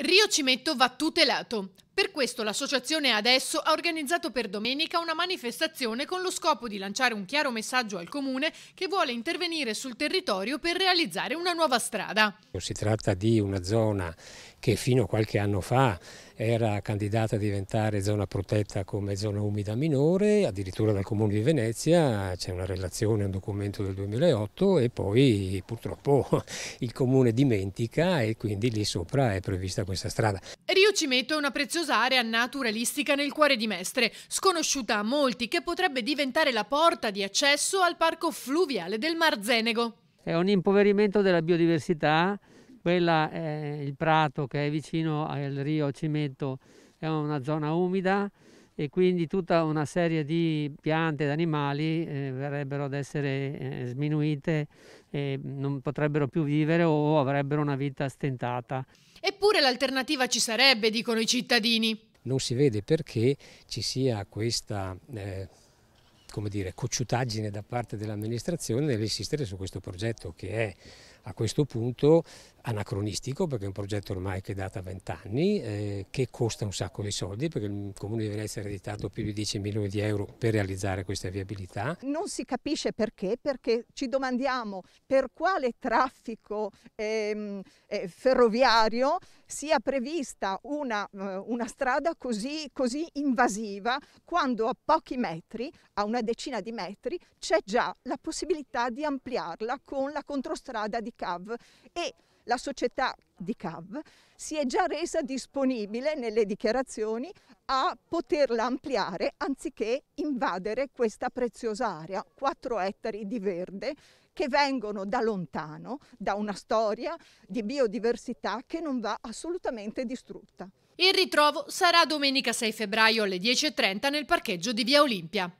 Rio Cimetto va tutelato. Per questo l'associazione adesso ha organizzato per domenica una manifestazione con lo scopo di lanciare un chiaro messaggio al comune che vuole intervenire sul territorio per realizzare una nuova strada. Si tratta di una zona che fino a qualche anno fa era candidata a diventare zona protetta come zona umida minore, addirittura dal Comune di Venezia c'è una relazione, un documento del 2008 e poi purtroppo il Comune dimentica e quindi lì sopra è prevista questa strada. Rio io ci metto una preziosa area naturalistica nel cuore di Mestre, sconosciuta a molti, che potrebbe diventare la porta di accesso al parco fluviale del Marzenego. È un impoverimento della biodiversità, quella è il prato che è vicino al rio Cimetto, è una zona umida, e quindi tutta una serie di piante ed animali eh, verrebbero ad essere eh, sminuite e non potrebbero più vivere o avrebbero una vita stentata. Eppure l'alternativa ci sarebbe, dicono i cittadini. Non si vede perché ci sia questa eh, come dire, cocciutaggine da parte dell'amministrazione nell'insistere su questo progetto che è a questo punto anacronistico perché è un progetto ormai che data 20 anni, eh, che costa un sacco di soldi perché il Comune di Venezia ha ereditato più di 10 milioni di euro per realizzare questa viabilità. Non si capisce perché, perché ci domandiamo per quale traffico ehm, eh, ferroviario sia prevista una, eh, una strada così, così invasiva quando a pochi metri, a una decina di metri, c'è già la possibilità di ampliarla con la controstrada di CAV e la società di CAV si è già resa disponibile nelle dichiarazioni a poterla ampliare anziché invadere questa preziosa area, 4 ettari di verde che vengono da lontano, da una storia di biodiversità che non va assolutamente distrutta. Il ritrovo sarà domenica 6 febbraio alle 10.30 nel parcheggio di Via Olimpia.